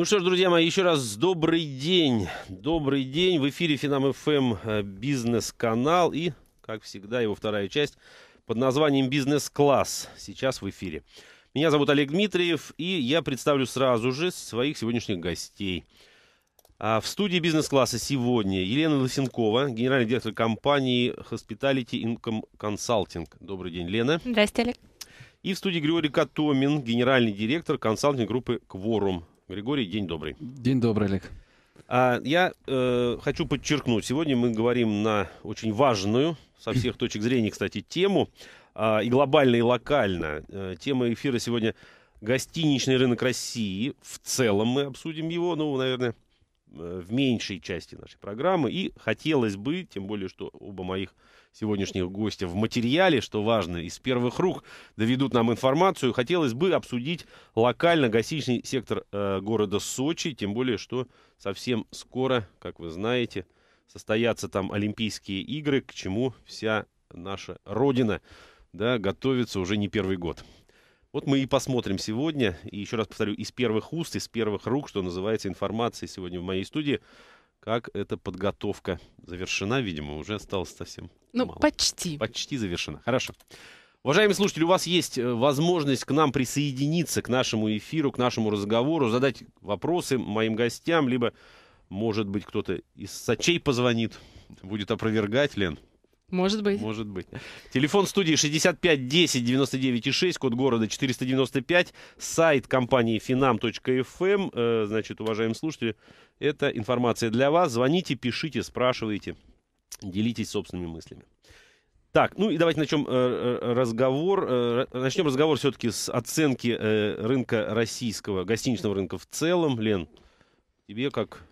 Ну что ж, друзья мои, еще раз добрый день. Добрый день. В эфире Финам ФМ эм, э, бизнес-канал и, как всегда, его вторая часть под названием «Бизнес-класс» сейчас в эфире. Меня зовут Олег Дмитриев, и я представлю сразу же своих сегодняшних гостей. А, в студии бизнес-класса сегодня Елена Лысенкова, генеральный директор компании Hospitality Income Consulting. Добрый день, Лена. Здравствуйте, Олег. И в студии Григорий Катомин, генеральный директор консалтинг группы Quorum. Григорий, день добрый. День добрый, Олег. А я э, хочу подчеркнуть, сегодня мы говорим на очень важную, со всех точек зрения, кстати, тему, э, и глобально, и локально. Э, тема эфира сегодня «Гостиничный рынок России». В целом мы обсудим его, ну, наверное, э, в меньшей части нашей программы. И хотелось бы, тем более, что оба моих сегодняшних гостя в материале, что важно, из первых рук доведут нам информацию. Хотелось бы обсудить локально гостиничный сектор э, города Сочи, тем более, что совсем скоро, как вы знаете, состоятся там Олимпийские игры, к чему вся наша Родина да, готовится уже не первый год. Вот мы и посмотрим сегодня, и еще раз повторю, из первых уст, из первых рук, что называется, информации сегодня в моей студии как эта подготовка завершена, видимо, уже осталось совсем Ну, мало. почти. Почти завершена. Хорошо. Уважаемые слушатели, у вас есть э, возможность к нам присоединиться, к нашему эфиру, к нашему разговору, задать вопросы моим гостям, либо, может быть, кто-то из сочей позвонит, будет опровергать, Лен. Может быть. Может быть. Телефон студии 65 10 99 и 6, код города 495, сайт компании finam.fm. Эм. Э, значит, уважаемые слушатели, это информация для вас. Звоните, пишите, спрашивайте, делитесь собственными мыслями. Так, ну и давайте начнем э, э, разговор. Начнем разговор все-таки с оценки рынка российского, гостиничного рынка в целом. Лен, тебе как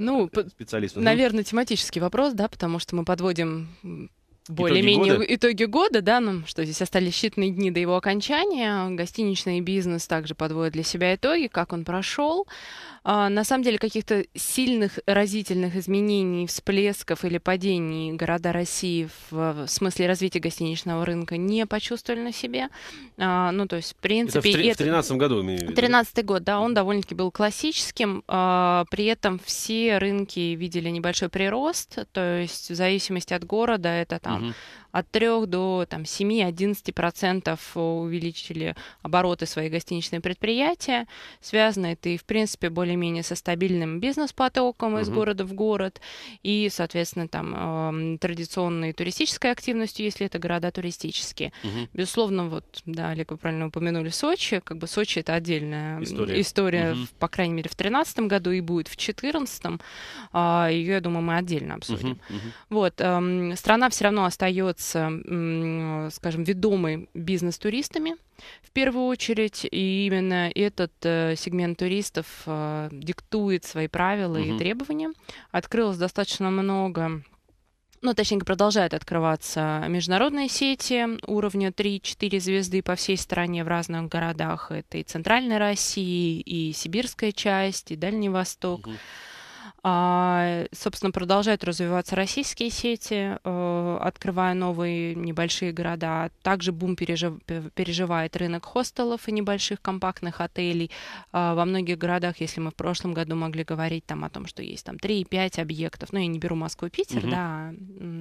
ну, специалистов? Ну. Наверное, тематический вопрос, да, потому что мы подводим более-менее итоги года, да, ну что здесь остались считанные дни до его окончания. Гостиничный бизнес также подводит для себя итоги, как он прошел. А, на самом деле каких-то сильных разительных изменений, всплесков или падений города России в, в смысле развития гостиничного рынка не почувствовали на себе. А, ну то есть в принципе... Это в тринадцатом году. Тринадцатый год, да, он довольно-таки был классическим. А, при этом все рынки видели небольшой прирост, то есть в зависимости от города это там там угу. от 3 до там, 7-11% увеличили обороты свои гостиничные предприятия. Связано это и, в принципе, более-менее со стабильным бизнес-потоком угу. из города в город и, соответственно, там э, традиционной туристической активностью, если это города туристические. Угу. Безусловно, вот, да, Олег, вы правильно упомянули Сочи. Как бы Сочи — это отдельная история, история угу. по крайней мере, в 2013 году и будет в 2014. Э, ее, я думаю, мы отдельно обсудим. Угу. Вот, э, страна все равно равно остается, скажем, ведомой бизнес-туристами в первую очередь, и именно этот э, сегмент туристов э, диктует свои правила угу. и требования. Открылось достаточно много ну, точнее, продолжают открываться международные сети уровня 3-4 звезды по всей стране в разных городах. Это и центральная Россия, и Сибирская часть, и Дальний Восток. Угу а Собственно, продолжают развиваться российские сети, э, открывая новые небольшие города. Также бум переживает рынок хостелов и небольших компактных отелей. А, во многих городах, если мы в прошлом году могли говорить там, о том, что есть там 3-5 объектов, ну, я не беру Москву и Питер, угу. да,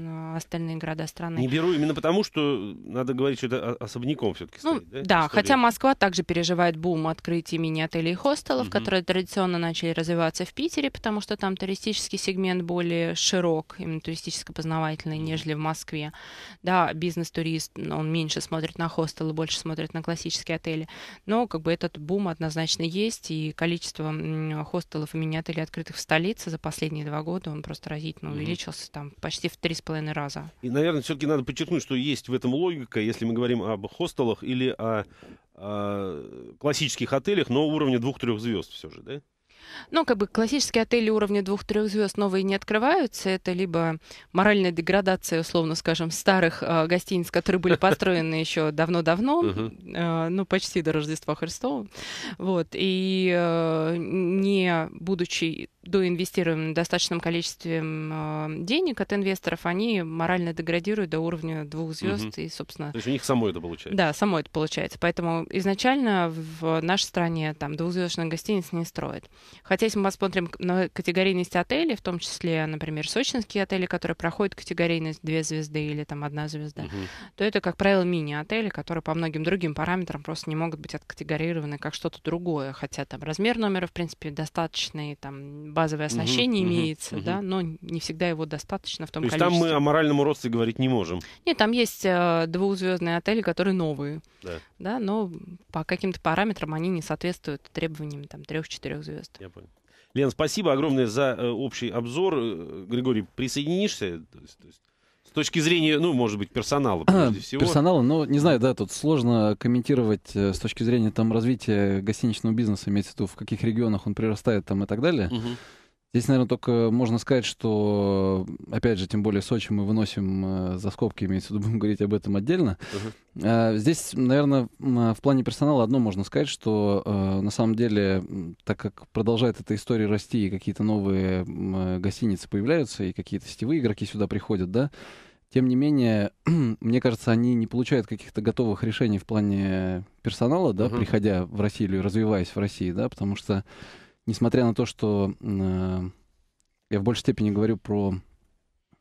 а остальные города страны. Не беру именно потому, что надо говорить, что это особняком все-таки ну, стоит, да? Да, хотя Москва также переживает бум открытия мини-отелей и хостелов, угу. которые традиционно начали развиваться в Питере, потому что там там туристический сегмент более широк, именно туристическо-познавательный, нежели в Москве. Да, бизнес-турист, он меньше смотрит на хостелы, больше смотрит на классические отели. Но как бы этот бум однозначно есть, и количество хостелов и мини-отелей, открытых в столице за последние два года, он просто разительно mm-hmm. увеличился там почти в три с половиной раза. И, наверное, все-таки надо подчеркнуть, что есть в этом логика, если мы говорим об хостелах или о, о классических отелях, но уровня двух-трех звезд все же, да? Ну, как бы классические отели уровня двух-трех звезд новые не открываются. Это либо моральная деградация, условно скажем, старых э, гостиниц, которые были построены еще давно-давно, а, ну, почти до Рождества Христова. Вот. И э, не будучи доинвестируем в достаточном количестве а, денег от инвесторов, они морально деградируют до уровня двух звезд угу. и, собственно... То есть у них само это получается? Да, само это получается. Поэтому изначально в нашей стране там двухзвездочных гостиниц не строят. Хотя если мы посмотрим на категорийность отелей, в том числе, например, сочинские отели, которые проходят категорийность две звезды или там одна звезда, угу. то это, как правило, мини-отели, которые по многим другим параметрам просто не могут быть откатегорированы как что-то другое, хотя там размер номера, в принципе, достаточный, там базовое оснащение угу, имеется, угу, да, но не всегда его достаточно в том То количестве. То есть там мы о моральном родстве говорить не можем? Нет, там есть э, двухзвездные отели, которые новые, да. да, но по каким-то параметрам они не соответствуют требованиям там трех-четырех звезд. Я понял. Лен, спасибо огромное за э, общий обзор. Э, Григорий, присоединишься? То есть, то есть с точки зрения, ну, может быть, персонала, прежде всего. Персонала, ну, не знаю, да, тут сложно комментировать э, с точки зрения там развития гостиничного бизнеса, имеется в виду, в каких регионах он прирастает там и так далее. Угу. Здесь, наверное, только можно сказать, что, опять же, тем более Сочи мы выносим э, за скобки, имеется в виду, будем говорить об этом отдельно. Uh-huh. здесь, наверное, а, в плане персонала одно можно сказать, что э, на самом деле, так как продолжает эта история расти, и какие-то новые э, гостиницы появляются, и какие-то сетевые игроки сюда приходят, да, тем не менее, мне кажется, они не получают каких-то готовых решений в плане персонала, да, uh-huh. приходя в Россию развиваясь в России, да, потому что несмотря на то, что э, я в большей степени говорю про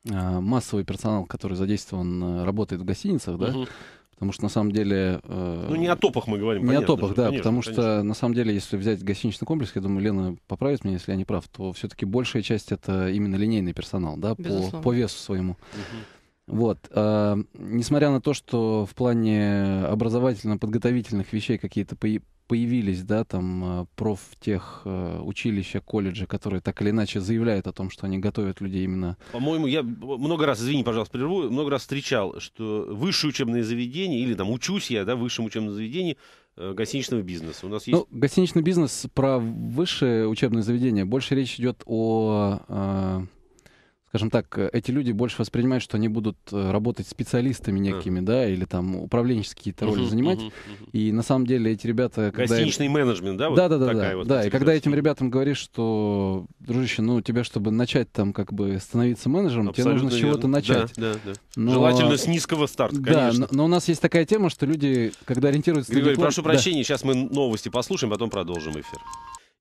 э, массовый персонал, который задействован, э, работает в гостиницах, да, угу. потому что на самом деле... Э, ну не о топах мы говорим. Не о топах, же, да, конечно, потому конечно. что на самом деле, если взять гостиничный комплекс, я думаю, Лена поправит меня, если я не прав, то все-таки большая часть это именно линейный персонал, да, по, по весу своему. Угу. Вот. Э, несмотря на то, что в плане образовательно-подготовительных вещей какие-то появились, да, там а, проф тех а, училища, колледжи, которые так или иначе заявляют о том, что они готовят людей именно. По-моему, я много раз, извини, пожалуйста, прерву, много раз встречал, что высшее учебное заведение или там учусь я, да, в высшем учебном заведении э, гостиничного бизнеса. У нас есть... Ну, гостиничный бизнес про высшее учебное заведение. Больше речь идет о а, скажем так, э, эти люди больше воспринимают, что они будут э, работать специалистами некими, да, или там управленческие uh-huh, роли занимать. Uh-huh, uh-huh. И на самом деле эти ребята... Гостиничный когда... менеджмент, да? Да, вот да, да. да, вот да. И когда этим ребятам говоришь, что, дружище, ну, тебе, чтобы начать там как бы становиться менеджером, Абсолютно тебе нужно с чего-то начать. Да, да, да. Но... Желательно с низкого старта, конечно. Да, но, но у нас есть такая тема, что люди, когда ориентируются... Григорий, диплом... прошу да. прощения, сейчас мы новости послушаем, потом продолжим эфир.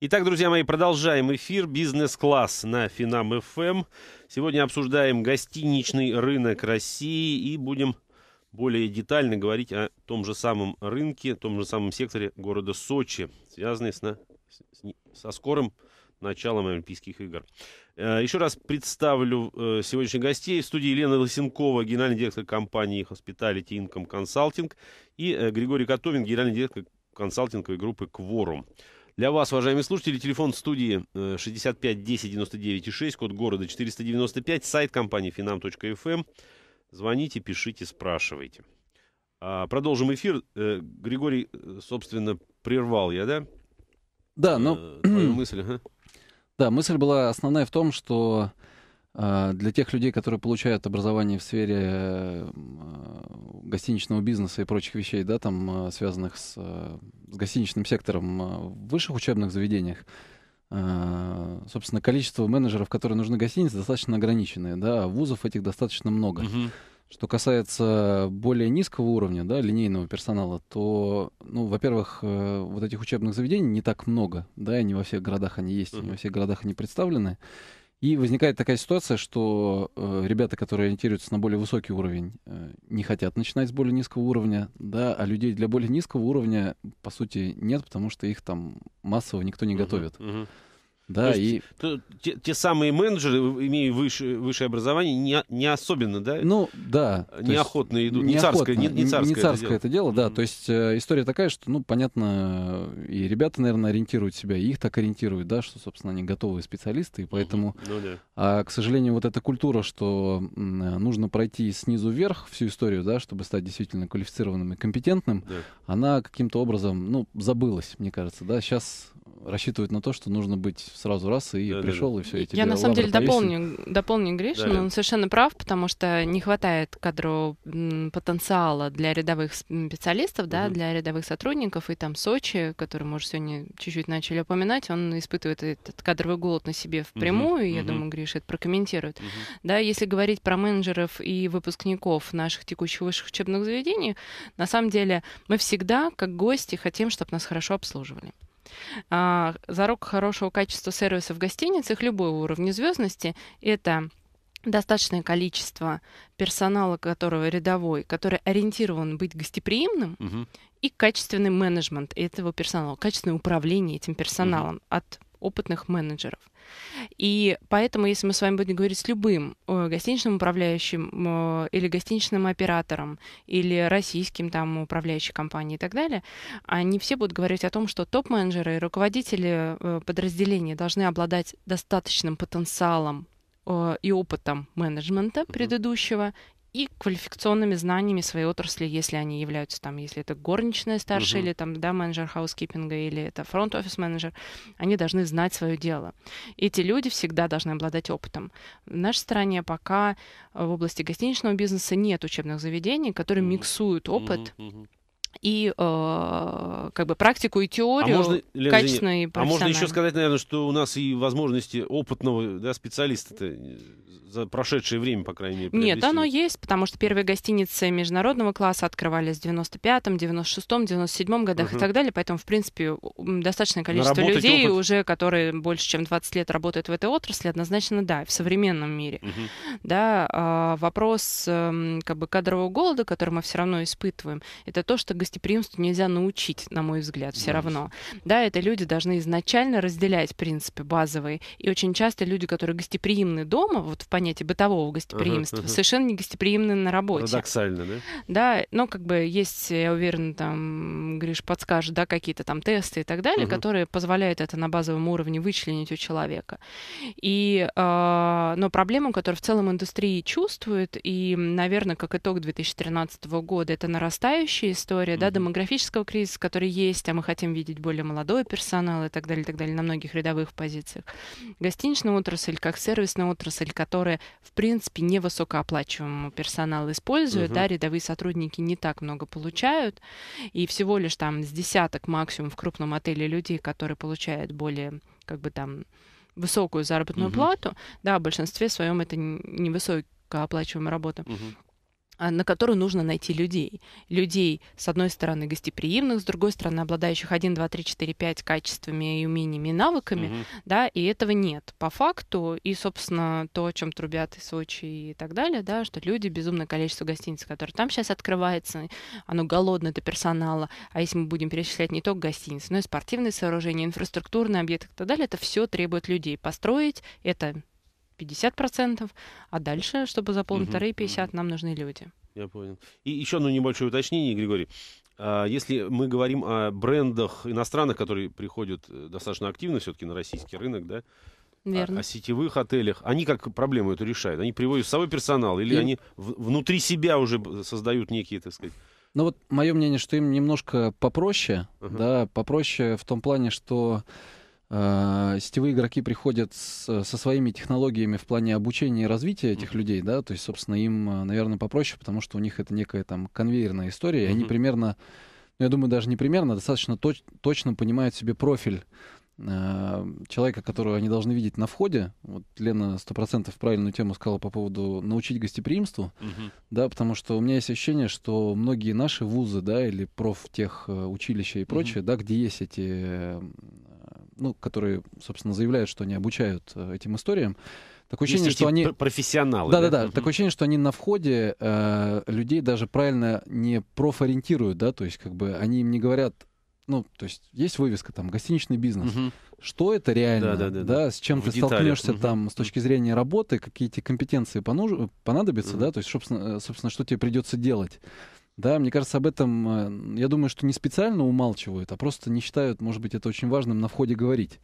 Итак, друзья мои, продолжаем эфир «Бизнес-класс» на Финам ФМ. Сегодня обсуждаем гостиничный рынок России и будем более детально говорить о том же самом рынке, том же самом секторе города Сочи, связанный с, с, со скорым началом Олимпийских игр. Э, еще раз представлю э, сегодняшних гостей. В студии Елена Лосенкова, генеральный директор компании Hospitality Income Consulting и э, Григорий Котовин, генеральный директор консалтинговой группы «Кворум». Для вас, уважаемые слушатели, телефон студии 65 10 99 6, код города 495, сайт компании finam.fm. Эм. Звоните, пишите, спрашивайте. А, продолжим эфир. Э, Григорий, э, собственно, прервал я, да? Да, но... Ну, э, твою мысль, ага. Да, мысль была основная в том, что а, для тех людей, которые получают образование в сфере э, э, гостиничного бизнеса и прочих вещей, да, там, э, связанных с, с гостиничным сектором в высших учебных заведениях, а, собственно, количество менеджеров, которые нужны гостинице, достаточно ограниченное, да, а вузов этих достаточно много. Угу. Что касается более низкого уровня, да, линейного персонала, то, ну, во-первых, вот этих учебных заведений не так много, да, и не во всех городах они есть, угу. не во всех городах они представлены. И возникает такая ситуация, что э, ребята, которые ориентируются на более высокий уровень, э, не хотят начинать с более низкого уровня, да, а людей для более низкого уровня, по сути, нет, потому что их там массово никто не uh-huh, готовит. Uh-huh. Да, то и... То, те, те самые менеджеры, имея выше, высшее образование, не, не особенно, да? Ну, да. Неохотно есть, идут. Неохотно, не царское, не, не царское, не царское это дело. Это дело да, то есть э, история такая, что, ну, понятно, и ребята, наверное, ориентируют себя, и их так ориентируют, да, что, собственно, они готовые специалисты, и поэтому... Ну, да. А, к сожалению, вот эта культура, что нужно пройти снизу вверх всю историю, да, чтобы стать действительно квалифицированным и компетентным, да. она каким-то образом, ну, забылась, мне кажется, да, сейчас рассчитывать на то, что нужно быть сразу раз и да, пришел, да, и все. И Я на самом деле дополню, повесили. дополню Гришин, да, он совершенно прав, потому что не хватает кадру потенциала для рядовых специалистов, угу. да, для рядовых сотрудников, и там Сочи, который может сегодня чуть-чуть начали упоминать, он испытывает этот кадровый голод на себе впрямую, угу, я угу. думаю, Гриш, это прокомментирует. Угу. Да, если говорить про менеджеров и выпускников наших текущих высших учебных заведений, на самом деле мы всегда, как гости, хотим, чтобы нас хорошо обслуживали. А, зарок хорошего качества сервиса в гостиницах любого уровня звездности – это достаточное количество персонала, которого рядовой, который ориентирован быть гостеприимным, угу. и качественный менеджмент этого персонала, качественное управление этим персоналом угу. от опытных менеджеров. И поэтому, если мы с вами будем говорить с любым э, гостиничным управляющим э, или гостиничным оператором, или российским там управляющей компанией и так далее, они все будут говорить о том, что топ-менеджеры и руководители э, подразделений должны обладать достаточным потенциалом и опытом менеджмента предыдущего, и квалификационными знаниями своей отрасли, если они являются там, если это горничная старшая uh-huh. или там, да, менеджер хаускипинга, или это фронт-офис менеджер, они должны знать свое дело. Эти люди всегда должны обладать опытом. В нашей стране пока в области гостиничного бизнеса нет учебных заведений, которые uh-huh. миксуют опыт uh-huh. Uh-huh и э, как бы практику и а теорию а можно, Лена, качественно и А можно еще сказать, наверное, что у нас и возможности опытного да, специалиста-то за прошедшее время, по крайней мере. Нет, оно есть, потому что первые гостиницы международного класса открывались в 95-м, 96-м, 97-м годах угу. и так далее, поэтому, в принципе, достаточное количество Наработать людей опыт. уже, которые больше чем 20 лет работают в этой отрасли, однозначно да, в современном мире. Угу. Да, а, вопрос эм, как бы кадрового голода, который мы все равно испытываем, это то, что гостеприимству нельзя научить, на мой взгляд, все равно. Да, это люди должны изначально разделять принципы базовые. И очень часто люди, которые гостеприимны дома, вот в понятии бытового гостеприимства, uh-huh, uh-huh. совершенно не гостеприимны на работе. Парадоксально, да? Да, но как бы есть, я уверена, там, Гриш подскажет, да, какие-то там тесты и так далее, uh-huh. которые позволяют это на базовом уровне вычленить у человека. И, э, но проблема, которую в целом индустрии чувствует, и, наверное, как итог 2013 года, это нарастающая история, да, демографического кризиса, который есть, а мы хотим видеть более молодой персонал и так далее, и так далее, на многих рядовых позициях. Гостиничная отрасль, как сервисная отрасль, которая, в принципе, невысокооплачиваемому персоналу использует, угу. да, рядовые сотрудники не так много получают, и всего лишь там с десяток максимум в крупном отеле людей, которые получают более, как бы там, высокую заработную угу. плату, да, в большинстве своем это невысокооплачиваемая работа. Угу а, на которую нужно найти людей. Людей, с одной стороны, гостеприимных, с другой стороны, обладающих 1, 2, 3, 4, 5 качествами и умениями и навыками, угу. да, и этого нет по факту. И, собственно, то, о чем трубят и Сочи и так далее, да, что люди, безумное количество гостиниц, которые там сейчас открывается, оно голодно до персонала. А если мы будем перечислять не только гостиницы, но и спортивные сооружения, инфраструктурные объекты и так далее, это все требует людей. Построить это 50%, а дальше, чтобы заполнить вторые 50, нам нужны люди. Я понял. И еще одно небольшое уточнение, Григорий. А, если мы говорим о брендах иностранных, которые приходят э, достаточно активно все-таки на российский рынок, да, а, Верно. О, о сетевых отелях. Они как проблему эту решают? Они приводят с собой персонал или И... они в, внутри себя уже создают некие, так сказать... Ну вот мое мнение, что им немножко попроще, uh-huh. да, попроще в том плане, что э, сетевые игроки приходят с, со своими технологиями в плане обучения и развития этих mm-hmm. людей, да, то есть, собственно, им, а, наверное, попроще, потому что у них это некая там конвейерная история, mm-hmm. и они примерно, ну, я думаю, даже не примерно, а достаточно точ- точно понимают себе профиль а, человека, которого они должны видеть на входе. Вот Лена сто процентов правильную тему сказала по поводу научить гостеприимству, угу. да, потому что у меня есть ощущение, что многие наши вузы, да, или профтех э, училища и прочее, угу. да, где есть эти, э, ну, которые, собственно, заявляют, что они обучают э, этим историям, Такое ощущение, что они профессионалы. Да, да, да. Угу. Такое ощущение, что они на входе э, людей даже правильно не профориентируют, да, то есть как бы они им не говорят, ну, то есть есть вывеска там гостиничный бизнес. Угу. Что это реально? Да, да, да, да. С чем в ты деталях. столкнешься угу. там с точки зрения работы, какие тебе компетенции понуж... понадобятся, угу. да, то есть, собственно, э, собственно, что тебе придется делать. Да, мне кажется, об этом, э, я думаю, что не специально умалчивают, а просто не считают, может быть, это очень важным на входе говорить.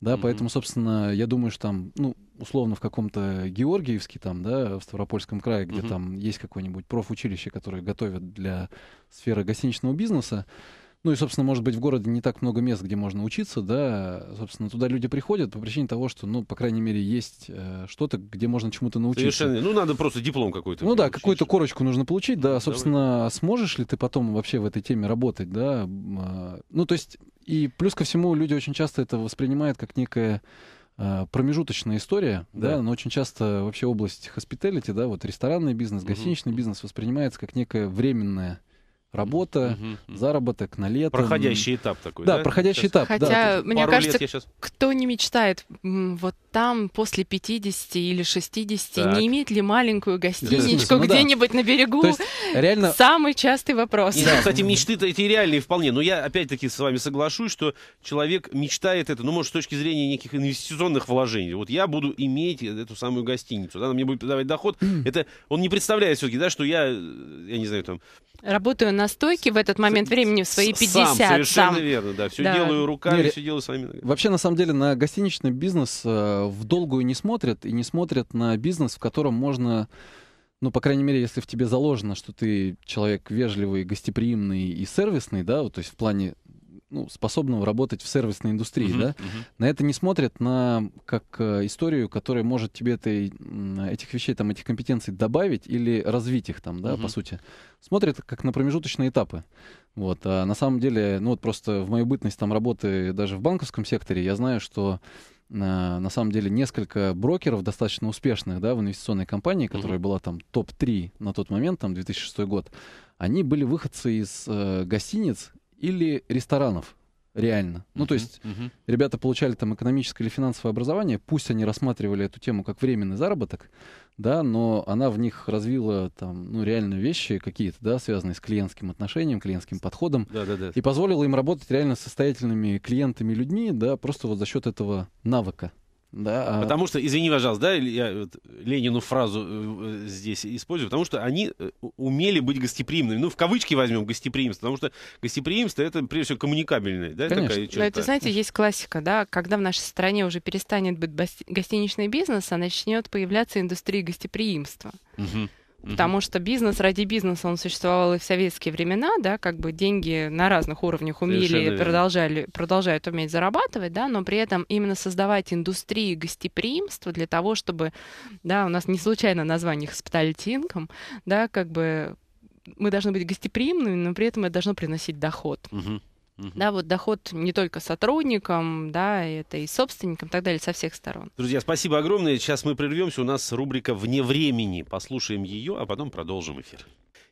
Да, mm поэтому, собственно, я думаю, что там, ну, условно, в каком-то Георгиевске, там, да, в Ставропольском крае, где mm там есть какое-нибудь профучилище, которое готовят для сферы гостиничного бизнеса, ну и, собственно, может быть, в городе не так много мест, где можно учиться, да. Собственно, туда люди приходят по причине того, что, ну, по крайней мере, есть э, что-то, где можно чему-то научиться. Совершенно. Ну, надо просто диплом какой-то. Ну да, какую-то корочку нужно получить, да. Собственно, Давай. сможешь ли ты потом вообще в этой теме работать, да? А, ну, то есть, и плюс ко всему, люди очень часто это воспринимают как некое а, промежуточная история, да. да, но очень часто вообще область хоспиталити, да, вот ресторанный бизнес, гостиничный угу. бизнес воспринимается как некое временное. Работа, угу. заработок на лето. Проходящий этап такой. Да, да? проходящий сейчас. этап. Хотя, да. мне кажется, сейчас... кто не мечтает вот там после 50 или 60, так. не иметь ли маленькую гостиничку ну, где-нибудь да. на берегу? есть, реально... Самый частый вопрос. И, да. Кстати, мечты-то эти реальные вполне. Но я опять-таки с вами соглашусь, что человек мечтает это, ну, может, с точки зрения неких инвестиционных вложений. Вот я буду иметь эту самую гостиницу, да, она мне будет давать доход. Mm. Это он не представляет все-таки, да, что я, э, я не знаю, там, Работаю на стойке в этот момент времени в свои 50. Сам, совершенно сам. верно, да. Все да. делаю руками, не, все делаю сами. Вообще, на самом деле, на гостиничный бизнес э, в долгую не смотрят, и не смотрят на бизнес, в котором можно, ну, по крайней мере, если в тебе заложено, что ты человек вежливый, гостеприимный и сервисный, да, вот, то есть в плане ну, способного работать в сервисной индустрии, uh-huh, да, uh-huh. на это не смотрят на как э, историю, которая может тебе этой, этих вещей, там, этих компетенций добавить или развить их там, да, uh-huh. по сути. Смотрят как на промежуточные этапы. Вот, а на самом деле, ну вот просто в мою бытность там работы даже в банковском секторе, я знаю, что на, э, на самом деле несколько брокеров достаточно успешных, да, в инвестиционной компании, которая mm-hmm. была там топ-3 на тот момент, там 2006 год, они были выходцы из э, гостиниц или ресторанов реально. Ну, uh-huh, то есть uh-huh. ребята получали там экономическое или финансовое образование, пусть они рассматривали эту тему как временный заработок, да, но она в них развила там, ну, реальные вещи какие-то, да, связанные с клиентским отношением, клиентским подходом, да, да, да. и позволила им работать реально состоятельными клиентами, людьми, да, просто вот за счет этого навыка. Да, а... Потому что, извини, пожалуйста, да, я вот Ленину фразу э, здесь использую, потому что они э, умели быть гостеприимными. Ну, в кавычки возьмем гостеприимство, потому что гостеприимство это прежде всего коммуникабельное, да, Конечно. такая Но это, знаете, есть классика, да, когда в нашей стране уже перестанет быть гостиничный бизнес, а начнет появляться индустрия гостеприимства. Угу потому что бизнес ради бизнеса он существовал и в советские времена, да, как бы деньги на разных уровнях умели и продолжали, продолжают уметь зарабатывать, да, но при этом именно создавать индустрии гостеприимства для того, чтобы, да, у нас не случайно название хоспиталитинком, да, как бы мы должны быть гостеприимными, но при этом это должно приносить доход. Угу. Угу. Да, вот доход не только сотрудникам, да, это и собственникам и так далее, со всех сторон. Друзья, спасибо огромное. Сейчас мы прервемся. У нас рубрика «Вне времени». Послушаем ее, а потом продолжим эфир.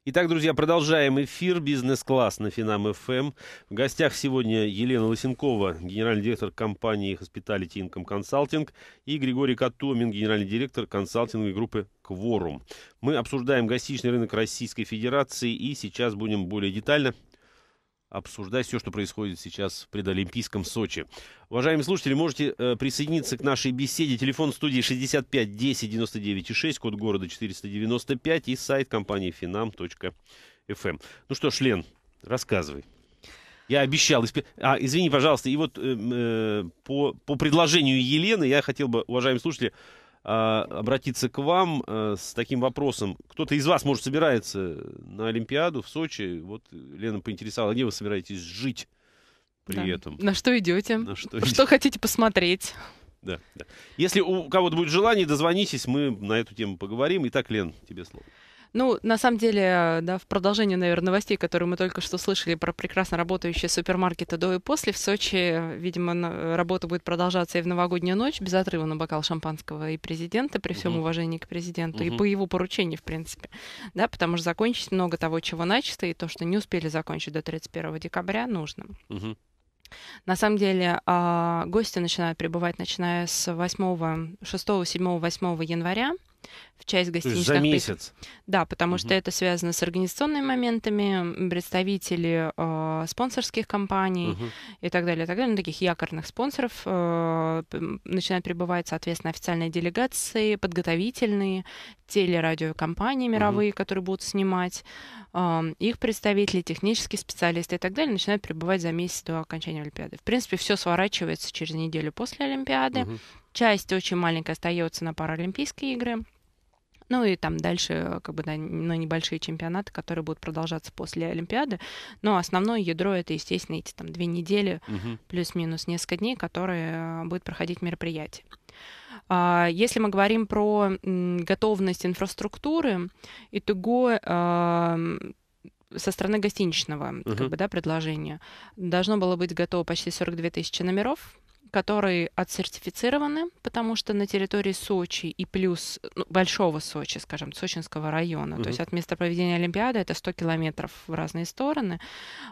Итак, друзья, продолжаем эфир «Бизнес-класс» на Финам ФМ. Эм. В гостях сегодня Елена Лысенкова, генеральный директор компании Hospitality Инком Консалтинг» и Григорий Катомин, генеральный директор консалтинговой группы «Кворум». Мы обсуждаем гостичный рынок Российской Федерации и сейчас будем более детально обсуждать все, что происходит сейчас в предолимпийском Сочи. Уважаемые слушатели, можете э, присоединиться к нашей беседе. Телефон студии 65 10 99 6, код города 495 и сайт компании finam.fm. Эм. Ну что ж, Лен, рассказывай. Я обещал. А, извини, пожалуйста, и вот эм, э, по, по предложению Елены я хотел бы, уважаемые слушатели, а, обратиться к вам э, с таким вопросом. Кто-то из вас, может, собирается на Олимпиаду в Сочи. Вот Лена поинтересовала, где вы собираетесь жить при да. этом? На что идете? На что, что идете? хотите посмотреть? Да, да. Если у кого-то будет желание, дозвонитесь, мы на эту тему поговорим. Итак, Лен, тебе слово. Ну, на самом деле, да, в продолжение, наверное, новостей, которые мы только что слышали про прекрасно работающие супермаркеты до и после, в Сочи, видимо, работа будет продолжаться и в новогоднюю ночь, без отрыва на бокал шампанского и президента, при всем уважении к президенту, и по его поручению, в принципе. Да, потому что закончить много того, чего начато, и то, что не успели закончить до 31 декабря, нужно. На самом деле а, гости начинают прибывать, начиная с 8, 6, 7, 8 января в часть гостиничных... То есть за месяц? Да, потому угу. что это связано с организационными моментами, представители э, спонсорских компаний угу. и так далее, и так далее, ну, таких якорных спонсоров э, начинают прибывать, соответственно, официальные делегации, подготовительные, телерадиокомпании мировые, угу. которые будут снимать, э, их представители, технические специалисты и так далее начинают прибывать за месяц до окончания Олимпиады. В принципе, все сворачивается через неделю после Олимпиады. Угу. Часть очень маленькая остается на Паралимпийские игры. Ну и там дальше как бы на, на небольшие чемпионаты, которые будут продолжаться после Олимпиады. Но основное ядро это, естественно, эти там две недели, угу. плюс-минус несколько дней, которые э, будет проходить мероприятие. А, если мы говорим про готовность инфраструктуры, итого эм, со стороны гостиничного uh-huh. как бы, да, предложения должно было быть готово почти 42 тысячи номеров которые отсертифицированы, потому что на территории Сочи и плюс ну, Большого Сочи, скажем, Сочинского района, mm-hmm. то есть от места проведения Олимпиады, это 100 километров в разные стороны,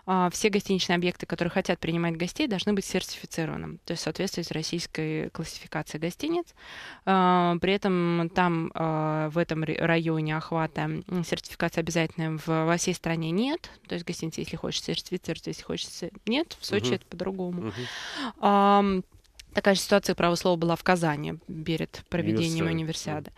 а, все гостиничные объекты, которые хотят принимать гостей, должны быть сертифицированы, то есть соответствовать российской классификации гостиниц. А, при этом там а, в этом районе охвата сертификация обязательная в, во всей стране нет, то есть гостиница, если хочешь сертифицировать, если хочешь, нет, в Сочи mm-hmm. это по-другому. Mm-hmm. Такая же ситуация, право слова, была в Казани перед проведением универсиады. универсиады.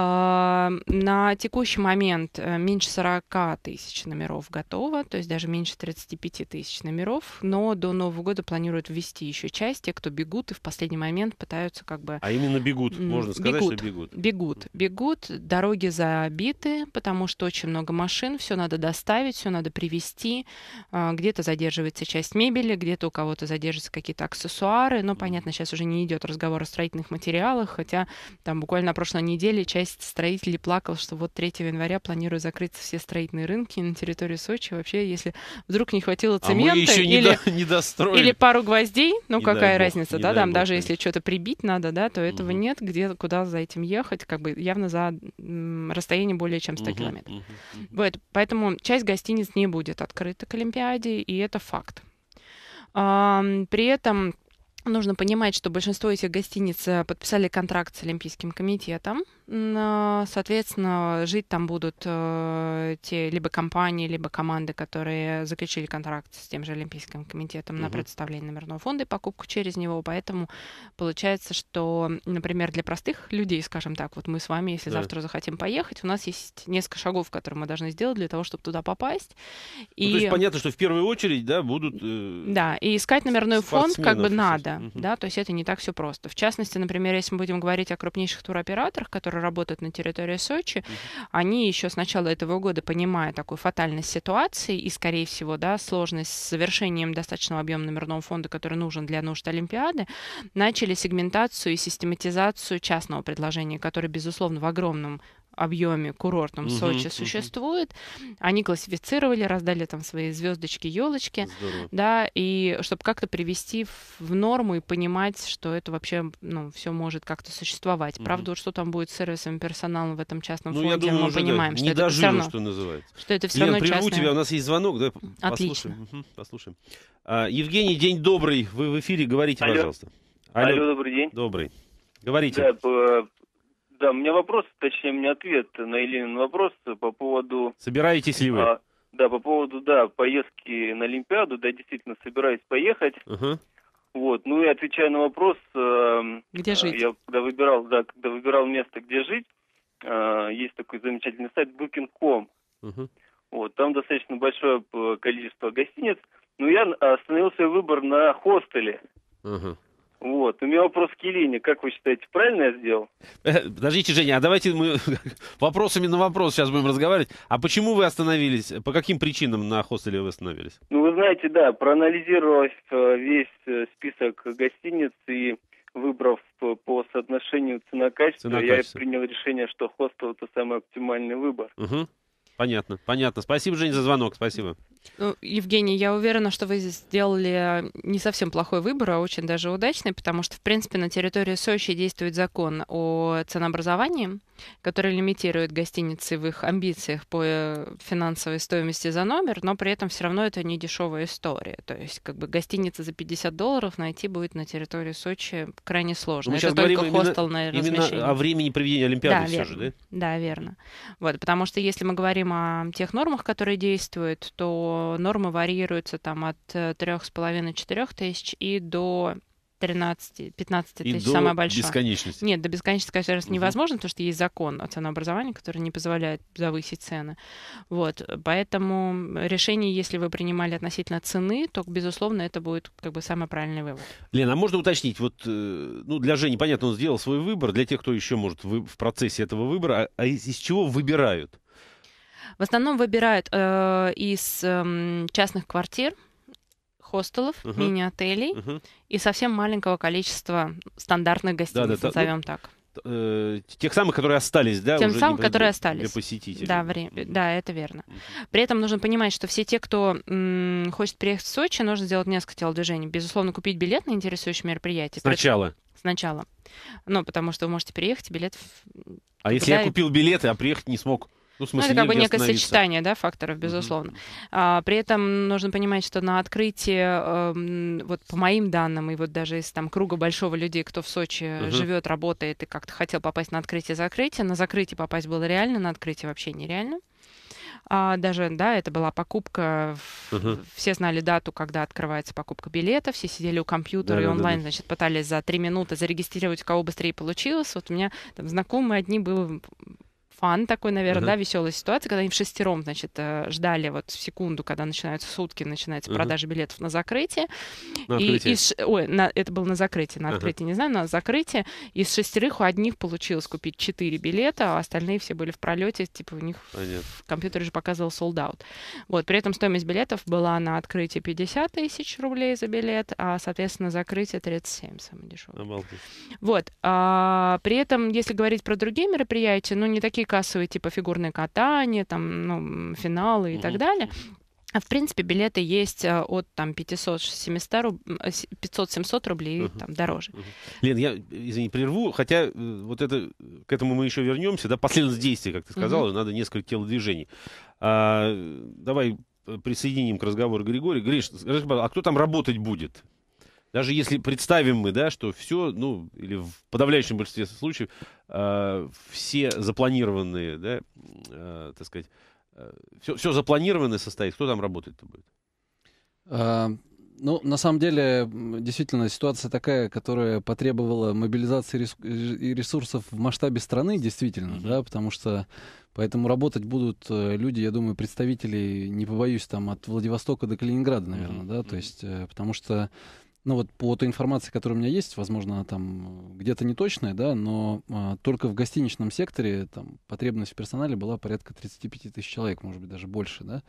А, на текущий момент э, меньше 40 тысяч номеров готово, то есть даже меньше 35 тысяч номеров, но до Нового года планируют ввести еще часть, те, кто бегут и в последний момент пытаются как бы... А именно бегут, можно сказать, бегут, что бегут. Бегут, бегут, дороги забиты, потому что очень много машин, все надо доставить, все надо привезти, а, где-то задерживается часть мебели, где-то у кого-то задерживаются какие-то аксессуары, но, понятно, сейчас уже не идет разговор о строительных материалах, хотя там буквально на прошлой неделе часть часть строителей плакал, что вот 3 января планирую закрыть все строительные рынки на территории Сочи. Вообще, если вдруг не хватило цемента а мы еще не или, до, не или пару гвоздей, ну не какая бог, разница, да, там бог, даже конечно. если что-то прибить надо, да, то этого угу. нет, где, куда за этим ехать, как бы явно за расстояние более чем 100 угу, километров. Угу, угу. Вот, поэтому часть гостиниц не будет открыта к Олимпиаде, и это факт. А, при этом нужно понимать, что большинство этих гостиниц э, подписали контракт с Олимпийским комитетом, а, соответственно, жить там будут э, те либо компании, либо команды, которые заключили контракт с тем же Олимпийским комитетом угу. на представление номерного фонда и покупку через него. Поэтому получается, что, например, для простых людей, скажем так, вот мы с вами, если да. завтра захотим поехать, у нас есть несколько шагов, которые мы должны сделать для того, чтобы туда попасть. И... Ну, то есть понятно, что в первую очередь, да, будут. Э... Да, и искать номерной фонд как бы надо, угу. да, то есть это не так все просто. В частности, например, если мы будем говорить о крупнейших туроператорах, которые которые на территории Сочи, они еще с начала этого года, понимая такую фатальность ситуации и, скорее всего, да, сложность с завершением достаточного объема номерного фонда, который нужен для нужд Олимпиады, начали сегментацию и систематизацию частного предложения, которое, безусловно, в огромном объеме курортном угу, Сочи угу. существует. Они классифицировали, раздали там свои звездочки, елочки, да, и чтобы как-то привести в норму и понимать, что это вообще, ну, все может как-то существовать. Угу. Правда, что там будет с сервисом персоналом в этом частном ну, фонде, я думаю, мы уже, понимаем, да, что, не это доживу, равно, что называется. Что это все равно равно прерву частное... тебя, у нас есть звонок, Да, послушаем. Угу, послушаем. А, Евгений, день добрый, вы в эфире, говорите, Алло. пожалуйста. Алло. Алло, добрый день. Добрый. Говорите. Да, да, у меня вопрос, точнее, у меня ответ на Еленин вопрос по поводу... Собираетесь ли вы? А, да, по поводу, да, поездки на Олимпиаду, да, действительно, собираюсь поехать. Угу. Вот, ну и отвечая на вопрос... Э, где э, жить? Я когда выбирал, да, когда выбирал место, где жить, э, есть такой замечательный сайт Booking.com. Угу. Вот, там достаточно большое количество гостиниц, но ну, я остановил свой выбор на хостеле. Угу. Вот. У меня вопрос к Елене. Как вы считаете, правильно я сделал? Э, подождите, Женя, а давайте мы вопросами на вопрос сейчас будем разговаривать. А почему вы остановились? По каким причинам на хостеле вы остановились? Ну, вы знаете, да, проанализировав э, весь э, список гостиниц и выбрав по соотношению цена-качество, цена я принял решение, что хостел – это самый оптимальный выбор. Угу. Понятно, понятно. Спасибо, Женя, за звонок. Спасибо. Ну, Евгений, я уверена, что вы сделали э, не совсем плохой выбор, а очень даже удачный, потому что, в принципе, на территории Сочи действует закон о ценообразовании, который лимитирует гостиницы в их амбициях по э, финансовой стоимости за номер, но при этом все равно это не дешевая история. То есть, как бы гостиница за 50 долларов найти будет на территории Сочи крайне сложно. Ну, мы это только хостел на размещение. Именно о времени проведения Олимпиады да, все верно. же, да? Да, верно. Вот, потому что если мы говорим о тех нормах, которые действуют, то нормы варьируются там от 3,5-4 э, тысяч и до 13-15 тысяч, самая большая. бесконечности. Нет, до бесконечности, конечно, угу. невозможно, потому что есть закон о ценообразовании, который не позволяет завысить цены. Вот, поэтому решение, если вы принимали относительно цены, то, безусловно, это будет как бы самый правильный вывод. Лена, а можно уточнить, вот, э, ну, для Жени, понятно, он сделал свой выбор, для тех, кто еще, может, в процессе этого выбора, а, а из, из чего выбирают? В основном выбирают э, из э, частных квартир, хостелов, угу. мини-отелей угу. и совсем маленького количества стандартных гостиниц, да, да, ну, назовем да, так. Э, тех самых, которые остались, да? Тем самым, которые остались. Для посетителей. Да, время, mm-hmm. да, это верно. Mm-hmm. При этом нужно понимать, что все те, кто м- хочет приехать в Сочи, нужно сделать несколько телодвижений. Безусловно, купить билет на интересующее мероприятие. Сначала? Сначала. Ну, потому что вы можете переехать, билет... А если я купил билеты, а приехать не смог? Ну, в смысле, ну, это как бы некое сочетание да, факторов, безусловно. Mm-hmm. А, при этом нужно понимать, что на открытии, э, эм, вот по моим данным, и вот даже из там круга большого людей, кто в Сочи mm-hmm. живет, работает и как-то хотел попасть на открытие-закрытие, на закрытие попасть было реально, на открытие вообще нереально. А, даже, да, это была покупка, uh-huh. все знали дату, когда открывается покупка билета, все сидели у компьютера да, и онлайн, да, да. значит, пытались за три минуты зарегистрировать, у кого быстрее получилось. Вот у меня там знакомые одни были фан такой, наверное, uh-huh. да, веселая ситуация, когда они в шестером, значит, э, ждали вот секунду, когда начинаются сутки, начинается uh-huh. продажа билетов на закрытие. На и, из, ой, на, это было на закрытие, на открытие, uh-huh. не знаю, на закрытие. Из шестерых у одних получилось купить четыре билета, а остальные все были в пролете, типа у них Понятно. в компьютере же показывал sold out. Вот, при этом стоимость билетов была на открытие 50 тысяч рублей за билет, а, соответственно, закрытие 37, самое дешевое. Обалдеть. Вот, а, при этом, если говорить про другие мероприятия, ну, не такие кассовые, типа фигурное катание, там, ну, финалы и mm-hmm. так далее. А, в принципе, билеты есть э, от там, 500, 700, руб... 500 700 э, рублей uh-huh. там, дороже. Uh-huh. Лен, я, извини, прерву, хотя э, вот это, к этому мы еще вернемся, да, последовательность действий, как ты сказала, uh-huh. надо несколько телодвижений. А, давай присоединим к разговору Григорий. Гриш, а кто там работать будет? даже если представим мы, да, что все, ну, или в подавляющем большинстве случаев, э, все запланированные, да, э, так сказать, э, все, все запланированное состоит, кто там работать-то будет? А, ну, на самом деле, действительно, ситуация такая, которая потребовала мобилизации э, и ресурсов в масштабе страны, действительно, mm-hmm. да, потому что поэтому работать будут э, люди, я думаю, представители, не побоюсь, там, от Владивостока до Калининграда, наверное, mm-hmm. да, то есть, потому что ну вот по той информации, которая у меня есть, возможно, она там э, где-то не точная, да, но а, только в гостиничном секторе там потребность в персонале была порядка 35 тысяч человек, может быть, даже больше, да.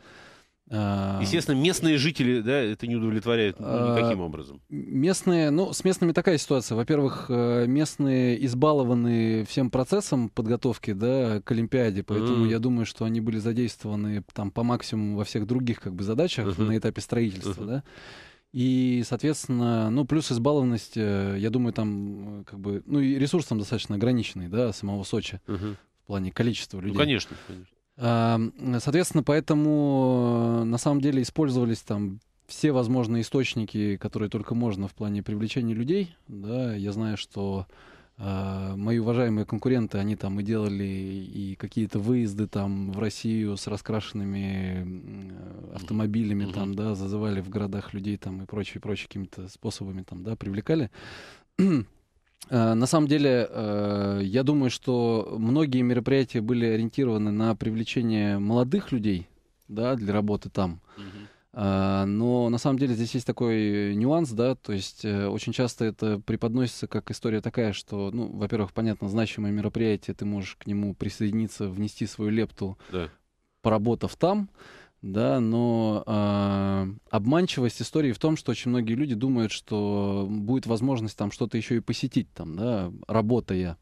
А, Естественно, местные жители, да, это не удовлетворяет ну, а, никаким образом. Местные, ну, с местными такая ситуация. Во-первых, э, местные избалованы всем процессом подготовки, да, к Олимпиаде, поэтому я думаю, что они были задействованы там по максимуму во всех других как бы задачах на этапе строительства, да. И, соответственно, ну, плюс избалованность, э, я думаю, там, э, как бы, ну, и ресурс там достаточно ограниченный, да, самого Сочи угу. в плане количества ну, людей. Ну, конечно, конечно. А, соответственно, поэтому э, на самом деле использовались там все возможные источники, которые только можно в плане привлечения людей. Да, я знаю, что а, мои уважаемые конкуренты, они там и делали и какие-то выезды там в Россию с раскрашенными автомобилями, mm-hmm. там, да, зазывали в городах людей там и прочее, прочее какими-то способами там, да, привлекали. А, на самом деле, а, я думаю, что многие мероприятия были ориентированы на привлечение молодых людей, да, для работы там. Mm-hmm. А, но на самом деле здесь есть такой нюанс, да, то есть э, очень часто это преподносится как история такая, что, ну, во-первых, понятно, значимое мероприятие, ты можешь к нему присоединиться, внести свою лепту, да. поработав там, да, но э, обманчивость истории в том, что очень многие люди думают, что будет возможность там что-то еще и посетить, там, да, работая.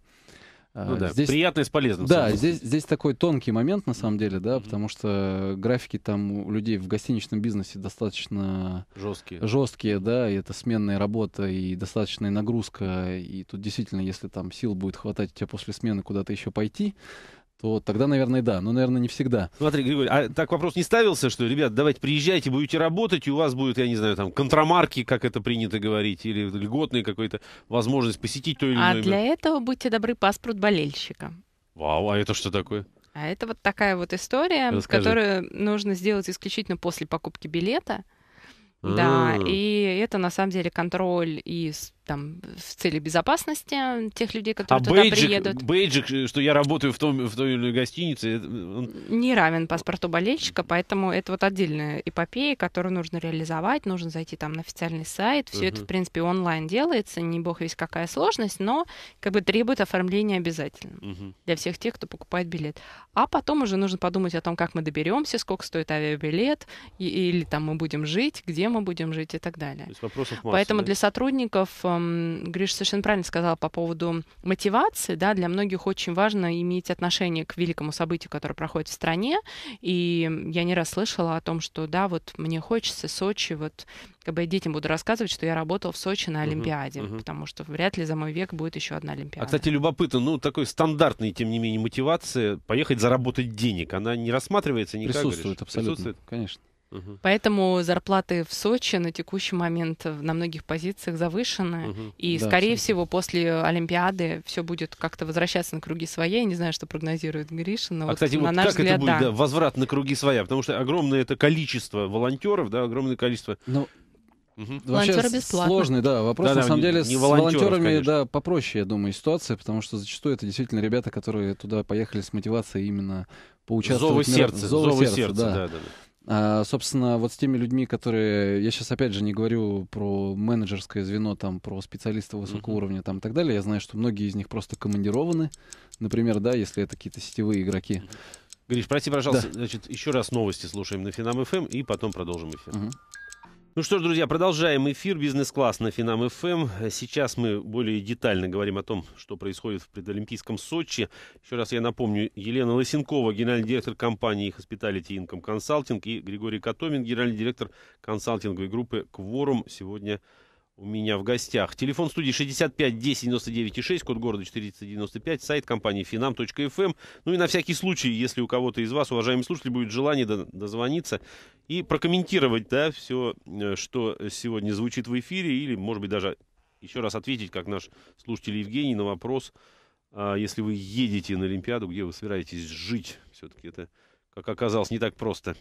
А, ну, да, здесь... Приятно и с полезным. Да, здесь, здесь такой тонкий момент, на самом деле, да, mm-hmm. потому что графики там у людей в гостиничном бизнесе достаточно жесткие. жесткие, да, и это сменная работа и достаточная нагрузка, и тут действительно, если там сил будет хватать у тебя после смены куда-то еще пойти, то тогда, наверное, да, но, наверное, не всегда. Смотри, Григорий, а так вопрос не ставился, что, ребят, давайте приезжайте, будете работать, и у вас будет, я не знаю, там, контрамарки, как это принято говорить, или льготная какая-то возможность посетить то или иное. А для этого, будьте добры, паспорт болельщика. Вау, а это что такое? А это вот такая вот история, Расскажи. которую нужно сделать исключительно после покупки билета. А -а -а. Да, и это на самом деле контроль и там, в цели безопасности тех людей, а которые а туда бейджик, приедут. бейджик, э, что я работаю в, том, в той или иной гостинице... Э, он... Не равен паспорту болельщика, поэтому это вот отдельная эпопея, которую нужно реализовать, нужно зайти там на официальный сайт. Все uh-huh. это, в принципе, онлайн делается, не бог весь какая сложность, но как бы требует оформления обязательно uh-huh. для всех тех, кто покупает билет. А потом уже нужно подумать о том, как мы доберемся, сколько стоит авиабилет, и, или там мы будем жить, где мы будем жить и так далее. То есть вопросов масса, Поэтому да? для сотрудников э, Гриш совершенно правильно сказал по поводу мотивации. Да, для многих очень важно иметь отношение к великому событию, которое проходит в стране. И я не раз слышала о том, что да, вот мне хочется Сочи, вот как бы я детям буду рассказывать, что я работал в Сочи на Олимпиаде, угу, угу. потому что вряд ли за мой век будет еще одна Олимпиада. А, кстати, любопытно, ну, такой стандартный, тем не менее, мотивация поехать заработать денег, она не рассматривается никак? Присутствует, говоришь? абсолютно. Присутствует? Конечно. Угу. Поэтому зарплаты в Сочи на текущий момент на многих позициях завышены. Угу. И, да, скорее абсолютно. всего, после Олимпиады все будет как-то возвращаться на круги своя. Я не знаю, что прогнозирует Гриша, но а, вот, кстати, на вот наш как взгляд, это будет, да. да. Возврат на круги своя, потому что огромное это количество волонтеров, да, огромное количество... Ну, Угу. Вообще бесплатно. сложный, да, вопрос. Да, на да, самом не, деле не с волонтерами, конечно. да, попроще, я думаю, ситуация, потому что зачастую это действительно ребята, которые туда поехали с мотивацией именно поучаствовать. Зовы сердца, зовы, зовы сердца, сердца Да, да, да. А, собственно, вот с теми людьми, которые... Я сейчас, опять же, не говорю про менеджерское звено, там, про специалиста высокого uh-huh. уровня там, и так далее. Я знаю, что многие из них просто командированы. Например, да, если это какие-то сетевые игроки. uh Гриш, прости, пожалуйста, да. значит, еще раз новости слушаем на Финам ФМ эм и потом продолжим эфир. Uh-huh. Ну что ж, друзья, продолжаем эфир «Бизнес-класс» на Финам ФМ. Сейчас мы более детально говорим о том, что происходит в предолимпийском Сочи. Еще раз я напомню, Елена Лысенкова, генеральный директор компании Hospitality Income Consulting и Григорий Котомин, генеральный директор консалтинговой группы «Кворум» сегодня у меня в гостях. Телефон студии 65 10 99 6, код города 495, сайт компании finam.fm. Эм. Ну и на всякий случай, если у кого-то из вас, уважаемые слушатели, будет желание дозвониться и прокомментировать, да, все, э, что сегодня звучит в эфире, или, может быть, даже еще раз ответить, как наш слушатель Евгений, на вопрос, а если вы едете на Олимпиаду, где вы собираетесь жить? Все-таки это, как оказалось, не так просто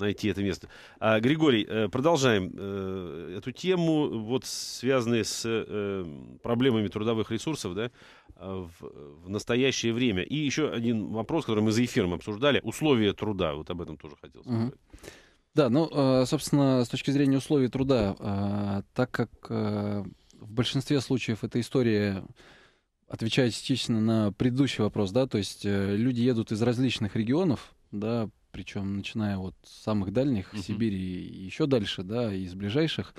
найти это место. А, Григорий, э, продолжаем э, эту тему, вот связанные с э, проблемами трудовых ресурсов да, в, в настоящее время. И еще один вопрос, который мы за эфиром обсуждали, условия труда, вот об этом тоже хотел сказать. mm Да, ну, собственно, с точки зрения условий труда, так как в большинстве случаев эта история отвечает частично на предыдущий вопрос, да, то есть люди едут из различных регионов, да, причем начиная вот с самых дальних, uh-huh. Сибири и еще дальше, да, из ближайших.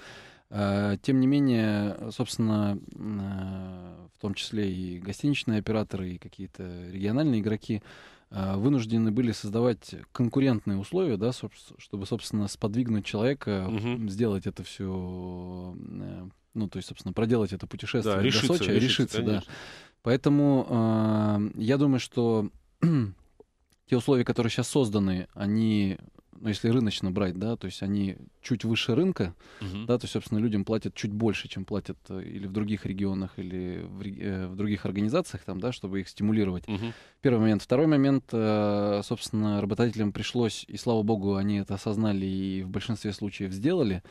А, тем не менее, собственно, а, в том числе и гостиничные операторы, и какие-то региональные игроки а, вынуждены были создавать конкурентные условия, да, чтобы, собственно, сподвигнуть человека, угу. сделать это все, э, ну, то есть, собственно, проделать это путешествие да, решиться, до Сочи, решиться, решиться да. Поэтому я думаю, что те условия, которые сейчас созданы, они, ну, если рыночно брать, да, то есть они чуть выше рынка, угу. да, то есть, собственно, людям платят чуть больше, чем платят э, или в других регионах, или в, э, в других организациях, там, да, чтобы их стимулировать. Угу. Первый момент. Второй момент, э, собственно, работодателям пришлось, и слава богу, они это осознали и в большинстве случаев сделали,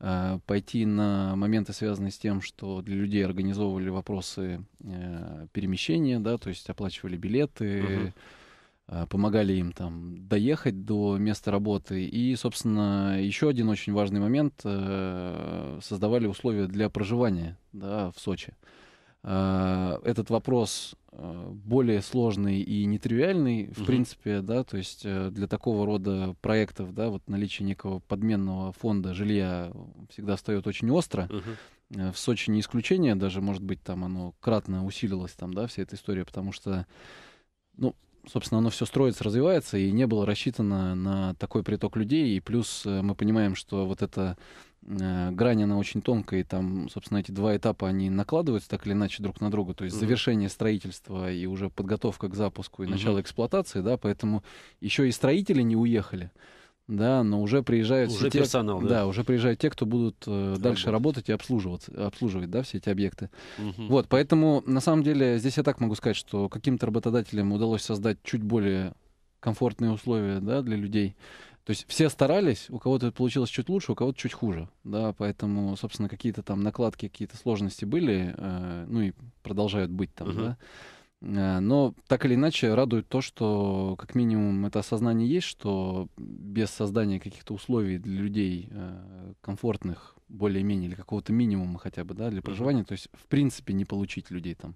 э, пойти на моменты, связанные с тем, что для людей организовывали вопросы э, перемещения, да, то есть оплачивали билеты, угу а, помогали им там доехать до места работы. И, собственно, еще один очень важный момент э, — создавали условия для проживания да, в Сочи. А, этот вопрос э, более сложный и нетривиальный, в угу. принципе, да, то есть э, для такого рода проектов, да, вот наличие некого подменного фонда жилья всегда встает очень остро. Угу. В Сочи не исключение, даже, может быть, там оно кратно усилилось, там, да, вся эта история, потому что, ну, собственно, оно все строится, развивается, и не было рассчитано на такой приток людей. И плюс э, мы понимаем, что вот эта э, грань, она очень тонкая, и там, собственно, эти два этапа, они накладываются так или иначе друг на друга, то есть uh-huh. завершение строительства и уже подготовка к запуску и uh-huh. начало эксплуатации, да, поэтому еще и строители не уехали да, но уже приезжают уже те, персонал, да? да, уже приезжают те, кто будут э, работать. дальше работать и обслуживать, обслуживать, да, все эти объекты. Угу. Вот, поэтому на самом деле здесь я так могу сказать, что каким-то работодателям удалось создать чуть более комфортные условия, да, для людей. То есть все старались, у кого-то получилось чуть лучше, у кого-то чуть хуже, да, поэтому, собственно, какие-то там накладки, какие-то сложности были, э, ну и продолжают быть там, угу. да. Э, но так или иначе радует то, что как минимум это осознание есть, что без создания каких-то условий для людей э, комфортных, более-менее, или какого-то минимума хотя бы, да, для проживания, то есть в принципе не получить людей там.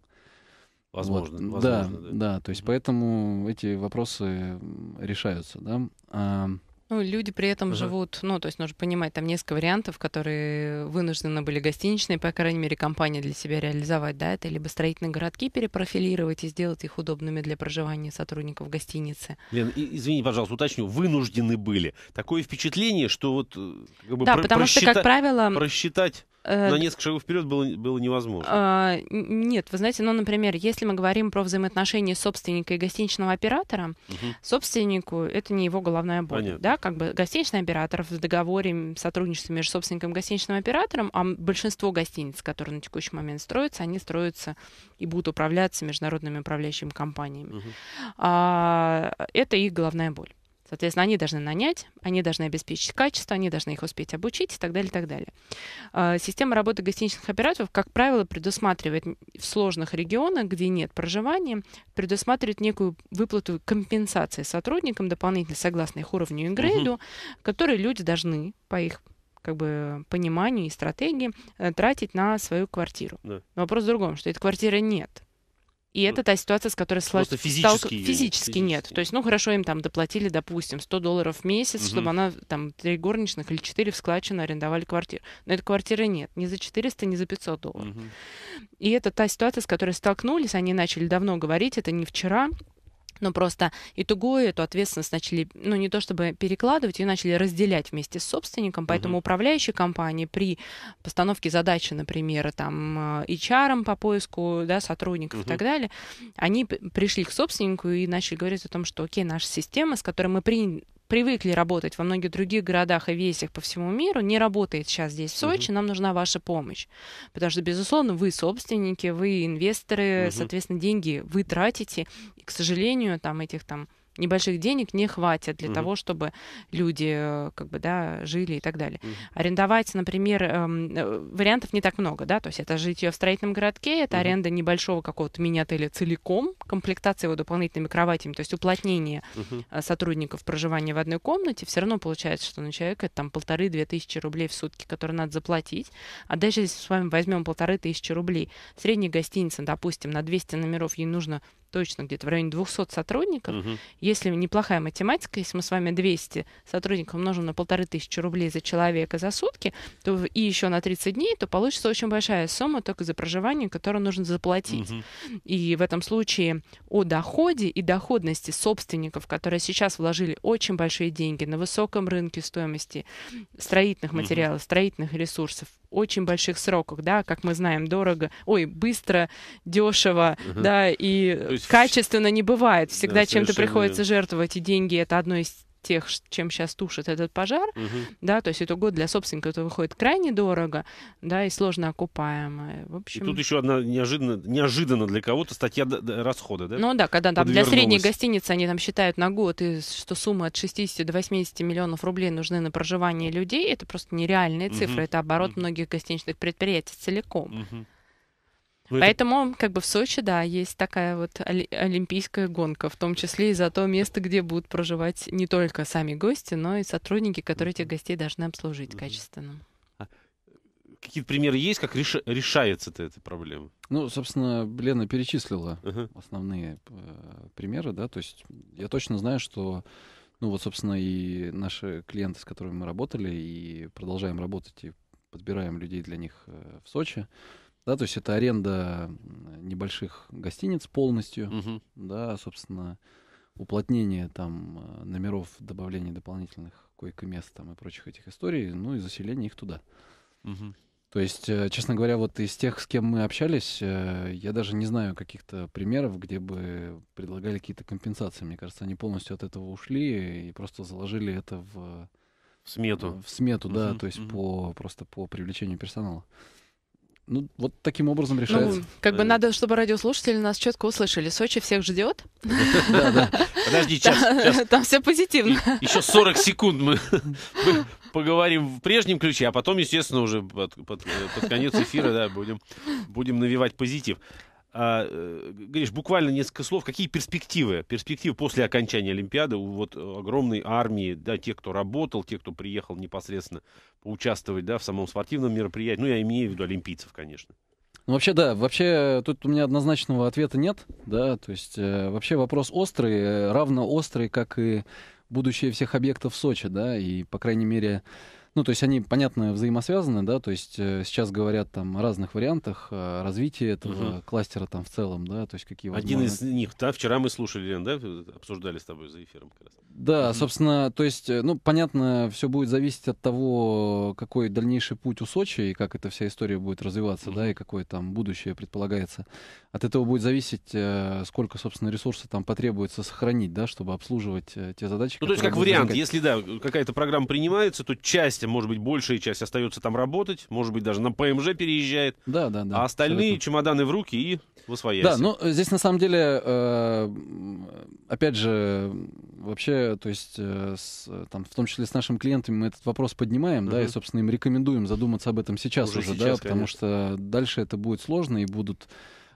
Возможно, вот. возможно да, да. Да, то есть mm поэтому эти вопросы решаются, да. Ну, люди при этом uh-huh. живут, ну, то есть нужно понимать, там несколько вариантов, которые вынуждены были гостиничные, по крайней мере, компания для себя реализовать, да, это либо строительные городки перепрофилировать и сделать их удобными для проживания сотрудников гостиницы. Лен, извини, пожалуйста, уточню, вынуждены были. Такое впечатление, что вот... Э, как бы да, про- потому просчита- что, как правило... Просчитать Э, на несколько шагов вперед было, было невозможно. А, нет, вы знаете, ну, например, если мы говорим про взаимоотношения собственника и гостиничного оператора, угу. собственнику это не его головная боль. Понятно. Да, как бы гостиничный оператор в договоре сотрудничества между собственником и гостиничным оператором, а большинство гостиниц, которые на текущий момент строятся, они строятся и будут управляться международными управляющими компаниями. Угу. А, это их головная боль. Соответственно, они должны нанять, они должны обеспечить качество, они должны их успеть обучить и так далее, и так далее. А, система работы гостиничных операторов, как правило, предусматривает в сложных регионах, где нет проживания, предусматривает некую выплату компенсации сотрудникам дополнительно согласно их уровню и грейду, угу. которые люди должны по их как бы пониманию и стратегии э, тратить на свою квартиру. Да. Вопрос в другом, что этой квартиры нет. И это та ситуация, с которой Просто физически, стал... физически, физически нет. То есть, ну хорошо, им там доплатили, допустим, 100 долларов в месяц, угу. чтобы она там три горничных или четыре в складчину арендовали квартиру. Но этой квартиры нет. Ни за 400, ни за 500 долларов. Угу. И это та ситуация, с которой столкнулись. Они начали давно говорить, это не вчера но просто Итого эту ответственность начали, ну не то чтобы перекладывать, ее начали разделять вместе с собственником, поэтому угу. управляющие компании при постановке задачи, например, там э, HR по поиску да, сотрудников угу. и так далее, они пришли к собственнику и начали говорить о том, что окей, наша система, с которой мы приняли привыкли работать во многих других городах и весях по всему миру, не работает сейчас здесь, в Сочи, угу. нам нужна ваша помощь. Потому что, безусловно, вы собственники, вы инвесторы, угу. соответственно, деньги вы тратите. И, к сожалению, там этих там небольших денег не хватит для mm-hmm. того, чтобы люди э, как бы, да, жили и так далее. Mm-hmm. Арендовать, например, эм, э, вариантов не так много, да, то есть это жить в строительном городке, это mm-hmm. аренда небольшого какого-то мини-отеля целиком, комплектация его дополнительными кроватями, то есть уплотнение mm-hmm. сотрудников проживания в одной комнате, все равно получается, что на ну, человека это там полторы-две тысячи рублей в сутки, которые надо заплатить, а дальше если с вами возьмем полторы тысячи рублей, средняя гостиница, допустим, на 200 номеров ей нужно точно где-то в районе 200 сотрудников. Угу. Если неплохая математика, если мы с вами 200 сотрудников умножим на полторы тысячи рублей за человека за сутки, то и еще на 30 дней, то получится очень большая сумма только за проживание, которую нужно заплатить. Угу. И в этом случае о доходе и доходности собственников, которые сейчас вложили очень большие деньги на высоком рынке стоимости строительных материалов, угу. строительных ресурсов, очень больших сроках, да, как мы знаем, дорого, ой, быстро, дешево, угу. да, и есть... качественно не бывает. Всегда да, чем-то приходится жертвовать, и деньги — это одно из тех, чем сейчас тушит этот пожар, угу. да, то есть это год для собственника это выходит крайне дорого, да, и сложно окупаемо. В общем... И тут еще одна неожиданно, неожиданно для кого-то статья расхода, да? Ну да, когда там для средней гостиницы они там считают на год, и что суммы от 60 до 80 миллионов рублей нужны на проживание людей, это просто нереальные цифры, угу. это оборот угу. многих гостиничных предприятий целиком. Угу. Ну, Поэтому, как бы в Сочи, да, есть такая вот олимпийская гонка, в том числе и за то место, где будут проживать не только сами гости, но и сотрудники, которые этих гостей должны обслужить качественно. А какие-то примеры есть, как реш... решается-то эта проблема? Ну, собственно, Лена перечислила uh-huh. основные э, примеры, да, то есть я точно знаю, что ну вот, собственно, и наши клиенты, с которыми мы работали, и продолжаем работать, и подбираем людей для них э, в Сочи. Да, то есть это аренда небольших гостиниц полностью, угу. да, собственно, уплотнение там э, номеров, добавление дополнительных койко-мест там и прочих этих историй, ну и заселение их туда. Угу. То есть, э, честно говоря, вот из тех, с кем мы общались, э, я даже не знаю каких-то примеров, где бы предлагали какие-то компенсации. Мне кажется, они полностью от этого ушли и просто заложили это в... В смету. В смету, угу, да, то есть угу. по, просто по привлечению персонала. Ну, вот таким образом ну, решается. Ну, как бы надо, чтобы радиослушатели нас четко услышали. Сочи всех ждет. Подожди, сейчас. Там все позитивно. Еще 40 секунд мы поговорим в прежнем ключе, а потом, естественно, уже под конец эфира будем навевать позитив. А, э, Гриш, буквально несколько слов. Какие перспективы? Перспективы после окончания Олимпиады у вот э, огромной армии, да, тех, кто работал, тех, кто приехал непосредственно поучаствовать, да, в самом спортивном мероприятии. Ну, я имею в виду олимпийцев, конечно. Ну, вообще, да, вообще э, тут у меня однозначного ответа нет, да, то есть э, вообще вопрос острый, равно острый, как и будущее всех объектов в Сочи, да, и, по крайней мере, ну, то есть они, понятно, взаимосвязаны, да, то есть э, сейчас говорят там о разных вариантах э, развития этого угу. кластера там в целом, да, то есть какие возможно... Один из них, да, вчера мы слушали, Лен, да, обсуждали с тобой за эфиром как раз. Да, угу. собственно, то есть, э, ну, понятно, все будет зависеть от того, какой дальнейший путь у Сочи и как эта вся история будет развиваться, угу. да, и какое там будущее предполагается. От этого будет зависеть, сколько, собственно, ресурсов там потребуется сохранить, да, чтобы обслуживать те задачи, Ну, то есть, как вариант, возникать. если, да, какая-то программа принимается, то часть часть, может быть, большая часть остается там работать, может быть, даже на ПМЖ переезжает. Да, да, да. А остальные абсолютно. чемоданы в руки и в восвоясь. Да, ну, здесь на самом деле, э, опять же, вообще, то есть, э, с, там, в том числе с нашими клиентами мы этот вопрос поднимаем, угу. да, и, собственно, им рекомендуем задуматься об этом сейчас уже, уже сейчас, да, конечно. потому что дальше это будет сложно и будут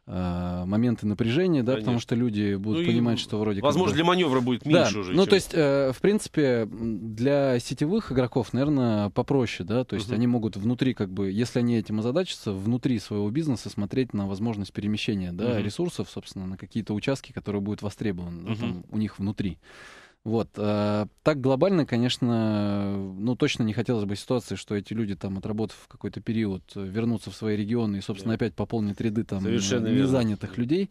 э, моменты напряжения, да, Конечно. потому что люди будут ну, понимать, что вроде возможно как для маневра будет меньше да. уже. Ну чем... то есть э, в принципе для сетевых игроков, наверное, попроще, да, то есть угу. они могут внутри как бы, если они этим озадачатся, внутри своего бизнеса смотреть на возможность перемещения, да, угу. ресурсов, собственно, на какие-то участки, которые будут востребованы угу. да, там, у них внутри. Вот. А, так глобально, конечно, ну, точно не хотелось бы ситуации, что эти люди, там, отработав какой-то период, вернутся в свои регионы и, собственно, да. опять пополнят ряды там Совершенно незанятых верно. людей.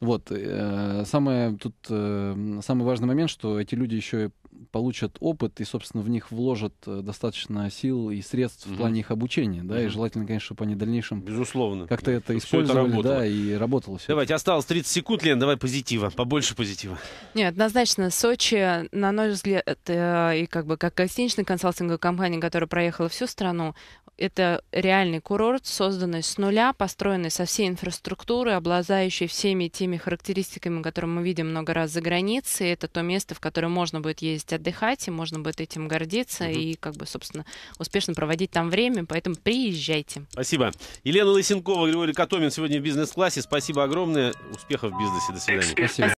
Вот. Э, самое, тут, э, самый важный момент, что эти люди еще получат опыт и, собственно, в них вложат э, достаточно сил и средств угу. в плане их обучения, да, угу. и желательно, конечно, чтобы они в дальнейшем безусловно как-то это использовали, это да, и работало все. Давайте, осталось 30 секунд, Лен, давай позитива, побольше позитива. Нет, однозначно, Сочи, на наш взгляд, э, и как бы как гостиничная консалтинговая компания, которая проехала всю страну, это реальный курорт, созданный с нуля, построенный со всей инфраструктурой, обладающий всеми теми характеристиками, которые мы видим много раз за границей. Это то место, в которое можно будет ездить отдыхать, и можно будет этим гордиться угу. и, как бы, собственно, успешно проводить там время. Поэтому приезжайте. Спасибо. Елена Лысенкова, Григорий Катомин сегодня в бизнес-классе. Спасибо огромное. Успехов в бизнесе. До свидания. Спасибо.